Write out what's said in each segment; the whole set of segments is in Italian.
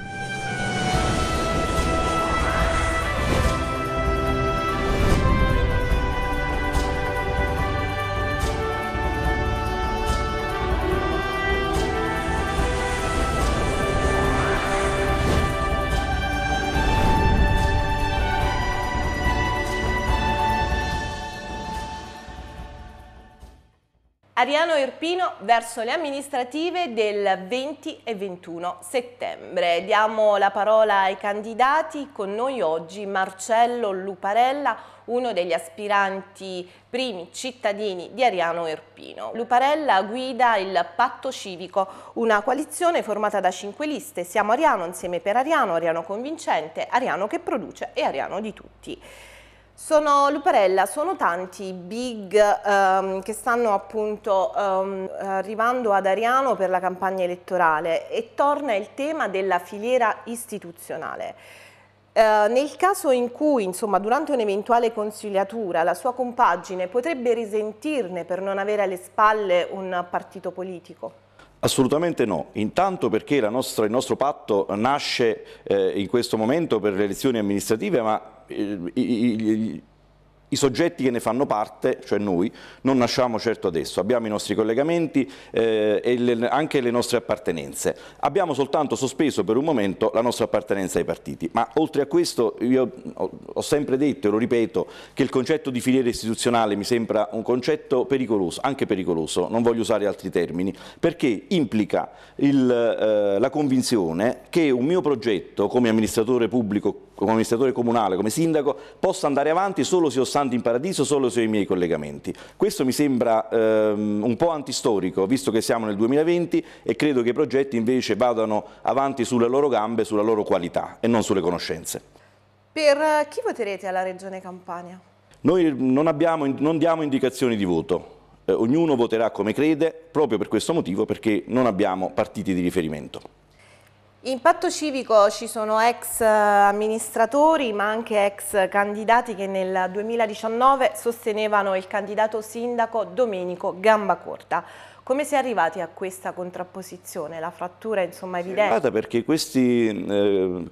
you Ariano Irpino verso le amministrative del 20 e 21 settembre. Diamo la parola ai candidati, con noi oggi Marcello Luparella, uno degli aspiranti primi cittadini di Ariano Irpino. Luparella guida il Patto Civico, una coalizione formata da cinque liste. Siamo Ariano insieme per Ariano, Ariano Convincente, Ariano che produce e Ariano di tutti. Sono Luparella, sono tanti i big um, che stanno appunto um, arrivando ad Ariano per la campagna elettorale e torna il tema della filiera istituzionale. Uh, nel caso in cui, insomma, durante un'eventuale consigliatura la sua compagine potrebbe risentirne per non avere alle spalle un partito politico? Assolutamente no, intanto perché nostra, il nostro patto nasce eh, in questo momento per le elezioni amministrative ma il, il, i soggetti che ne fanno parte, cioè noi, non nasciamo certo adesso, abbiamo i nostri collegamenti eh, e le, anche le nostre appartenenze. Abbiamo soltanto sospeso per un momento la nostra appartenenza ai partiti, ma oltre a questo io ho sempre detto e lo ripeto che il concetto di filiera istituzionale mi sembra un concetto pericoloso, anche pericoloso, non voglio usare altri termini, perché implica il, eh, la convinzione che un mio progetto come amministratore pubblico, come amministratore comunale, come sindaco, possa andare avanti solo se ho portando in paradiso solo sui miei collegamenti. Questo mi sembra ehm, un po' antistorico, visto che siamo nel 2020 e credo che i progetti invece vadano avanti sulle loro gambe, sulla loro qualità e non sulle conoscenze. Per chi voterete alla Regione Campania? Noi non, abbiamo, non diamo indicazioni di voto, eh, ognuno voterà come crede, proprio per questo motivo, perché non abbiamo partiti di riferimento. In patto civico ci sono ex eh, amministratori ma anche ex candidati che nel 2019 sostenevano il candidato sindaco Domenico Gambacorta. Come si è arrivati a questa contrapposizione? La frattura è evidente. Si è arrivata perché questi eh,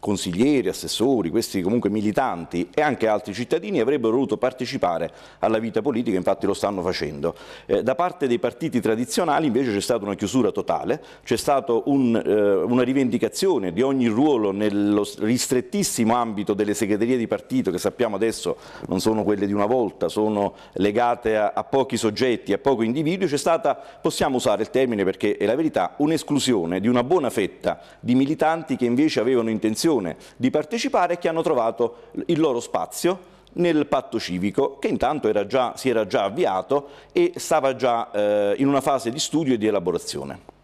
consiglieri, assessori, questi comunque militanti e anche altri cittadini avrebbero voluto partecipare alla vita politica, infatti lo stanno facendo. Eh, da parte dei partiti tradizionali invece c'è stata una chiusura totale, c'è stata un, eh, una rivendicazione di ogni ruolo nello ristrettissimo ambito delle segreterie di partito che sappiamo adesso non sono quelle di una volta, sono legate a, a pochi soggetti, a pochi individui, c'è stata, possiamo usare il termine perché è la verità, un'esclusione di una buona fetta di militanti che invece avevano intenzione intenzione di partecipare e che hanno trovato il loro spazio nel patto civico che intanto era già, si era già avviato e stava già eh, in una fase di studio e di elaborazione.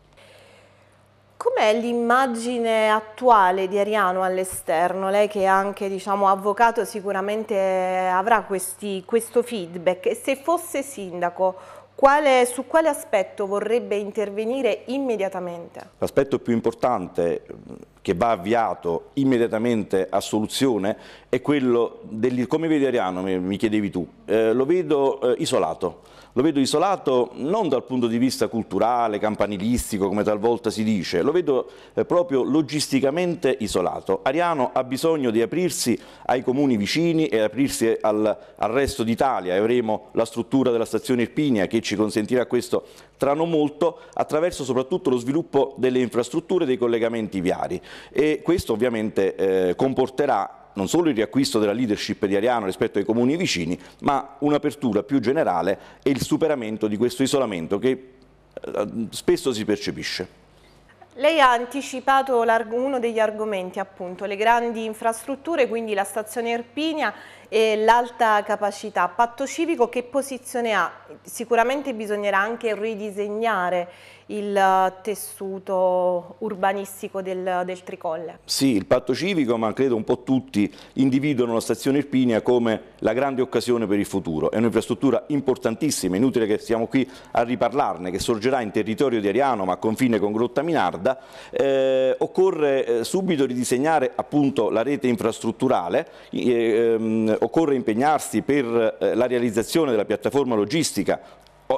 Com'è l'immagine attuale di Ariano all'esterno? Lei che è anche diciamo, avvocato sicuramente avrà questi, questo feedback. Se fosse sindaco, quale, su quale aspetto vorrebbe intervenire immediatamente? L'aspetto più importante mm, che va avviato immediatamente a soluzione è quello, del, come vedo Ariano, mi chiedevi tu, eh, lo vedo eh, isolato, lo vedo isolato non dal punto di vista culturale, campanilistico, come talvolta si dice, lo vedo eh, proprio logisticamente isolato. Ariano ha bisogno di aprirsi ai comuni vicini e aprirsi al, al resto d'Italia, avremo la struttura della stazione Irpinia che ci consentirà questo tra non molto, attraverso soprattutto lo sviluppo delle infrastrutture e dei collegamenti viari e questo ovviamente eh, comporterà non solo il riacquisto della leadership di Ariano rispetto ai comuni vicini, ma un'apertura più generale e il superamento di questo isolamento che eh, spesso si percepisce. Lei ha anticipato uno degli argomenti, appunto, le grandi infrastrutture, quindi la stazione Erpinia e l'alta capacità. Patto civico che posizione ha? Sicuramente bisognerà anche ridisegnare il eh, tessuto urbanistico del, del, Tricolle. Sì, il patto civico, ma credo un po' tutti, individuano la stazione Irpinia come la grande occasione per il futuro. È un'infrastruttura importantissima, inutile che siamo qui a riparlarne, che sorgerà in territorio di Ariano, ma a confine con Grotta Minarda. Eh, occorre eh, subito ridisegnare appunto la rete infrastrutturale, eh, ehm, occorre impegnarsi per eh, la realizzazione della piattaforma logistica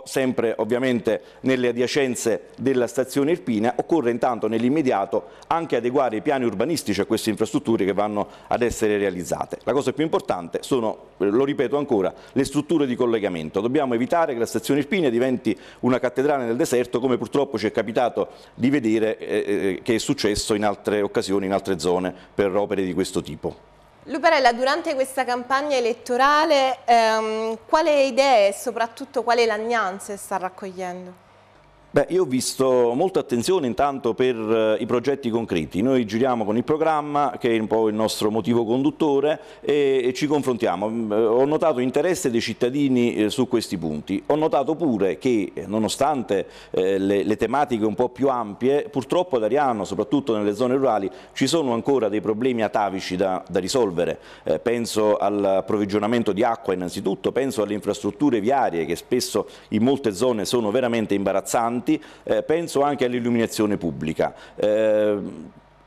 sempre ovviamente nelle adiacenze della stazione Irpina, occorre intanto nell'immediato anche adeguare i piani urbanistici a queste infrastrutture che vanno ad essere realizzate. La cosa più importante sono, eh, lo ripeto ancora, le strutture di collegamento. Dobbiamo evitare che la stazione Irpina diventi una cattedrale nel deserto come purtroppo ci è capitato di vedere eh, eh, che è successo in altre occasioni, in altre zone per opere di questo tipo. Luperella, durante questa campagna elettorale ehm, quale idee e soprattutto quale lagnanze sta raccogliendo? Beh, io ho visto molta attenzione intanto per eh, i progetti concreti. Noi giriamo con il programma, che è un po' il nostro motivo conduttore, e, e ci confrontiamo. Mm, eh, ho notato interesse dei cittadini eh, su questi punti. Ho notato pure che, eh, nonostante eh, le, le, tematiche un po' più ampie, purtroppo ad Ariano, soprattutto nelle zone rurali, ci sono ancora dei problemi atavici da, da risolvere. Eh, penso all'approvvigionamento di acqua innanzitutto, penso alle infrastrutture viarie che spesso in molte zone sono veramente imbarazzanti importanti, eh, penso anche all'illuminazione pubblica. Eh,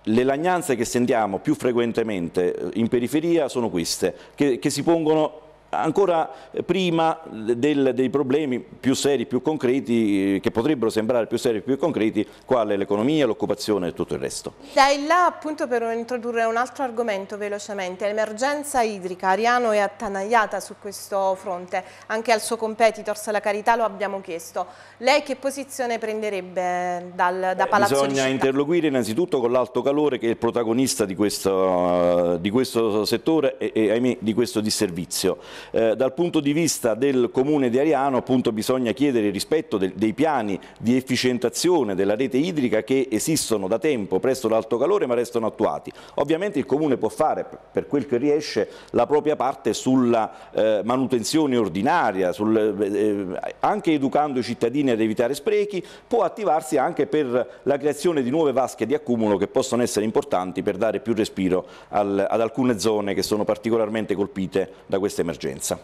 le lagnanze che sentiamo più frequentemente eh, in periferia sono queste, che, che si pongono ancora prima del, dei problemi più seri, più concreti, che potrebbero sembrare più seri, più concreti, quale l'economia, l'occupazione e tutto il resto. Dai là appunto per introdurre un altro argomento velocemente, l'emergenza idrica, Ariano è attanagliata su questo fronte, anche al suo competitor Sala Carità lo abbiamo chiesto, lei che posizione prenderebbe dal, da eh, Palazzo Beh, Bisogna interloquire innanzitutto con l'alto calore che è il protagonista di questo, di questo settore e, e ahimè di questo disservizio. Eh, dal punto di vista del comune di Ariano appunto, bisogna chiedere il rispetto de dei piani di efficientazione della rete idrica che esistono da tempo presso l'alto calore ma restano attuati. Ovviamente il comune può fare per quel che riesce la propria parte sulla eh, manutenzione ordinaria, sul, eh, eh, anche educando i cittadini ad evitare sprechi, può attivarsi anche per la creazione di nuove vasche di accumulo che possono essere importanti per dare più respiro al, ad alcune zone che sono particolarmente colpite da questa emergenza emergenza.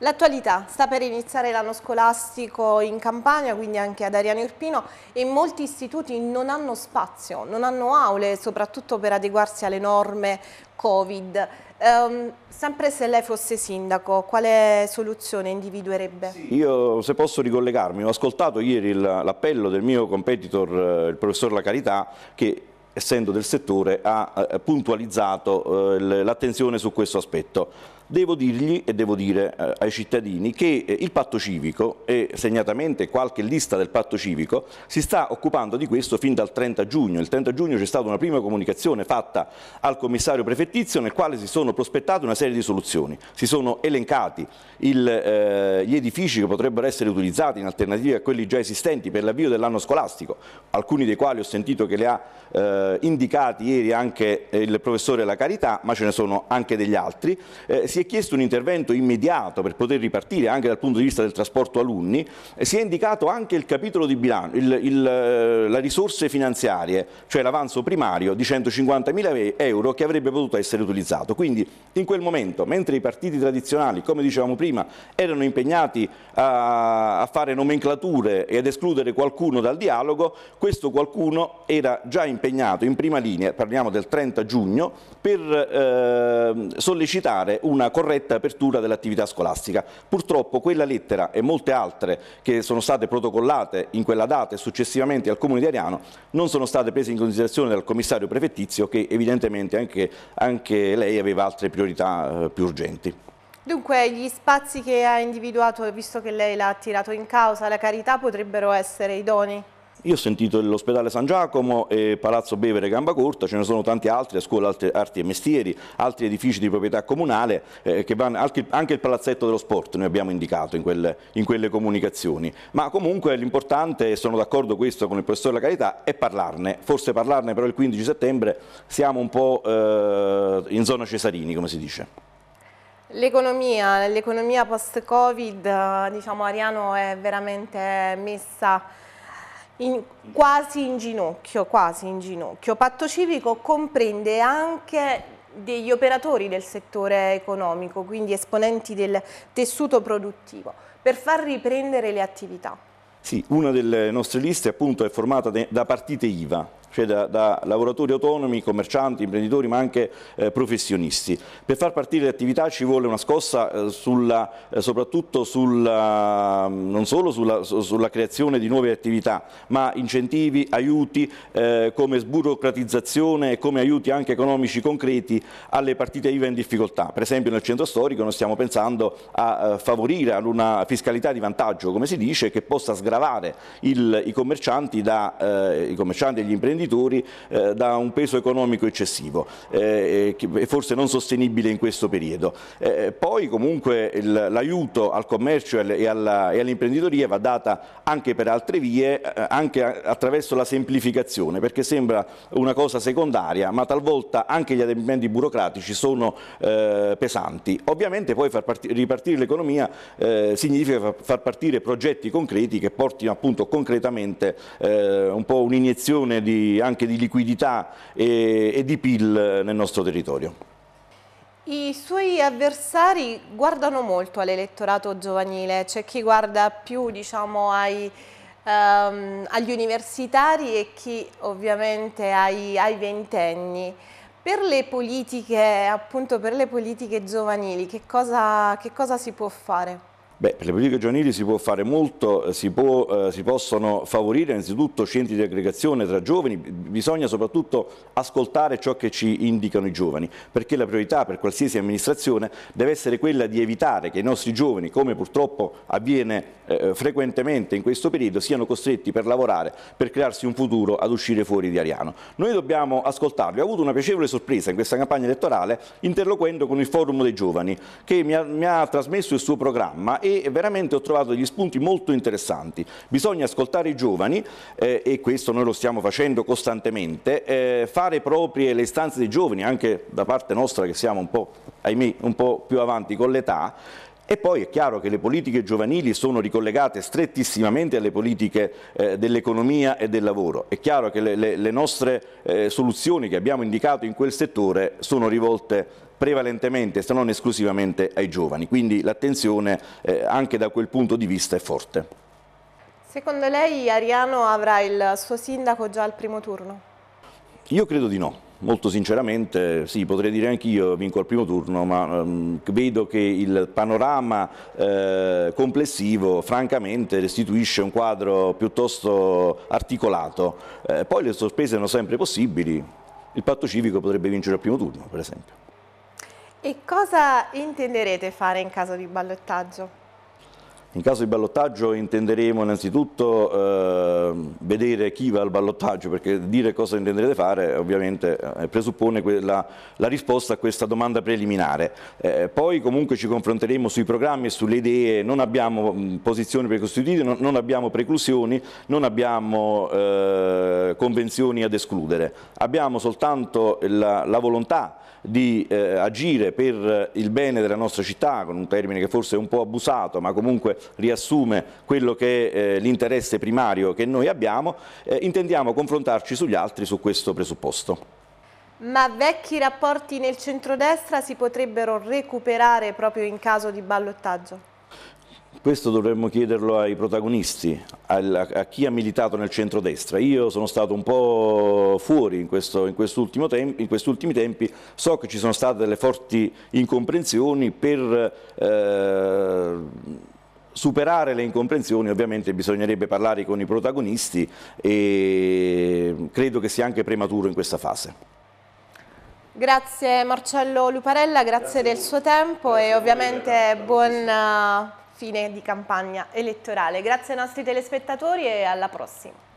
L'attualità sta per iniziare l'anno scolastico in Campania, quindi anche ad Ariano Irpino e molti istituti non hanno spazio, non hanno aule, soprattutto per adeguarsi alle norme Covid. Um, sempre se lei fosse sindaco, quale soluzione individuerebbe? Io se posso ricollegarmi, ho ascoltato ieri l'appello del mio competitor, eh, il professor La Carità, che essendo del settore ha eh, puntualizzato eh, l'attenzione su questo aspetto devo dirgli e devo dire eh, ai cittadini che eh, il patto civico e segnatamente qualche lista del patto civico si sta occupando di questo fin dal 30 giugno. Il 30 giugno c'è stata una prima comunicazione fatta al commissario prefettizio nel quale si sono prospettate una serie di soluzioni. Si sono elencati il, eh, gli edifici che potrebbero essere utilizzati in alternativa a quelli già esistenti per l'avvio dell'anno scolastico, alcuni dei quali ho sentito che le ha eh, indicati ieri anche eh, il professore La Carità, ma ce ne sono anche degli altri. Eh, si si è chiesto un intervento immediato per poter ripartire anche dal punto di vista del trasporto alunni, si è indicato anche il capitolo di bilancio, il, il, eh, la risorse finanziarie, cioè l'avanzo primario di 150.000 euro che avrebbe potuto essere utilizzato. Quindi in quel momento, mentre i partiti tradizionali, come dicevamo prima, erano impegnati a, a fare nomenclature e ad escludere qualcuno dal dialogo, questo qualcuno era già impegnato in prima linea, parliamo del 30 giugno, per eh, sollecitare una corretta apertura dell'attività scolastica. Purtroppo quella lettera e molte altre che sono state protocollate in quella data e successivamente al Comune di Ariano non sono state prese in considerazione dal commissario prefettizio che evidentemente anche, anche lei aveva altre priorità eh, più urgenti. Dunque gli spazi che ha individuato, visto che lei l'ha tirato in causa, la carità potrebbero essere idonei? Io ho sentito l'ospedale San Giacomo, e Palazzo Bevere Gamba Corta, ce ne sono tanti altri, a scuola altri, arti e mestieri, altri edifici di proprietà comunale, eh, vanno, anche, anche, il palazzetto dello sport noi abbiamo indicato in quelle, in quelle comunicazioni. Ma comunque l'importante, e sono d'accordo questo con il professore La Carità, è parlarne, forse parlarne però il 15 settembre siamo un po' eh, in zona Cesarini come si dice. L'economia, L'economia, post-Covid, eh, diciamo Ariano è veramente messa in, quasi in ginocchio, quasi in ginocchio. Patto civico comprende anche degli operatori del settore economico, quindi esponenti del tessuto produttivo, per far riprendere le attività. Sì, una delle nostre liste appunto è formata da partite IVA, cioè da, da, lavoratori autonomi, commercianti, imprenditori ma anche eh, professionisti. Per far partire le attività ci vuole una scossa eh, sulla, eh, soprattutto sulla, mm, non solo sulla, sulla, creazione di nuove attività ma incentivi, aiuti eh, come sburocratizzazione e come aiuti anche economici concreti alle partite IVA in difficoltà. Per esempio nel centro storico noi stiamo pensando a eh, favorire ad una fiscalità di vantaggio come si dice che possa sgravare il, i, commercianti da, eh, i commercianti e gli imprenditori imprenditori eh, da un peso economico eccessivo eh, eh e forse non sostenibile in questo periodo. Eh, poi comunque l'aiuto al commercio e, alla, e all'imprenditoria va data anche per altre vie, eh, anche attraverso la semplificazione, perché sembra una cosa secondaria, ma talvolta anche gli adempimenti burocratici sono eh, pesanti. Ovviamente poi far ripartire l'economia significa far partire progetti concreti che portino appunto concretamente un po' un'iniezione di anche di liquidità e, e di PIL nel nostro territorio. I suoi avversari guardano molto all'elettorato giovanile, c'è chi guarda più diciamo, ai, um, agli universitari e chi ovviamente ai, ai ventenni. Per le, politiche, appunto, per le politiche giovanili che cosa, che cosa si può fare? Beh, per le politiche giovanili si può fare molto, eh, si, può, eh, si, possono favorire innanzitutto centri di aggregazione tra giovani, bisogna soprattutto ascoltare ciò che ci indicano i giovani, perché la priorità per qualsiasi amministrazione deve essere quella di evitare che i nostri giovani, come purtroppo avviene eh, eh, frequentemente in questo periodo, siano costretti per lavorare, per crearsi un futuro, ad uscire fuori di Ariano. Noi dobbiamo ascoltarli, ho avuto una piacevole sorpresa in questa campagna elettorale interloquendo con il forum dei giovani che mi ha, mi ha trasmesso il suo programma e veramente ho trovato degli spunti molto interessanti. Bisogna ascoltare i giovani eh, e questo noi lo stiamo facendo costantemente, eh, fare proprie le istanze dei giovani anche da parte nostra che siamo un po', ahimè, un po più avanti con l'età e poi è chiaro che le politiche giovanili sono ricollegate strettissimamente alle politiche eh, dell'economia e del lavoro. È chiaro che le, le, le nostre eh, soluzioni che abbiamo indicato in quel settore sono rivolte prevalentemente se non esclusivamente ai giovani, quindi l'attenzione eh, anche da quel punto di vista è forte. Secondo lei Ariano avrà il suo sindaco già al primo turno? Io credo di no. Molto sinceramente, sì, potrei dire anch'io vinco al primo turno, ma um, vedo che il panorama eh, complessivo francamente restituisce un quadro piuttosto articolato. Eh, poi le sorprese sono sempre possibili, il patto civico potrebbe vincere al primo turno, per esempio. E cosa intenderete fare in caso di ballottaggio? In caso di ballottaggio intenderemo innanzitutto eh, vedere chi va al ballottaggio, perché dire cosa intenderete fare ovviamente eh, presuppone quella, la risposta a questa domanda preliminare. Eh, poi comunque ci confronteremo sui programmi e sulle idee, non abbiamo mh, mm, posizioni precostituite, non, non, abbiamo preclusioni, non abbiamo eh, convenzioni ad escludere, abbiamo soltanto la, la volontà di eh, agire per il bene della nostra città, con un termine che forse è un po' abusato, ma comunque riassume quello che è eh, l'interesse primario che noi abbiamo, eh, intendiamo confrontarci sugli altri su questo presupposto. Ma vecchi rapporti nel centrodestra si potrebbero recuperare proprio in caso di ballottaggio? Questo dovremmo chiederlo ai protagonisti, a chi ha militato nel centrodestra. Io sono stato un po' fuori in, questo, in, quest tempo, in questi ultimi tempi, so che ci sono state delle forti incomprensioni per... Eh, superare le incomprensioni ovviamente bisognerebbe parlare con i protagonisti e credo che sia anche prematuro in questa fase. Grazie Marcello Luparella, grazie, grazie del suo tempo grazie e ovviamente buon eh, fine di campagna elettorale. Grazie ai nostri telespettatori e alla prossima.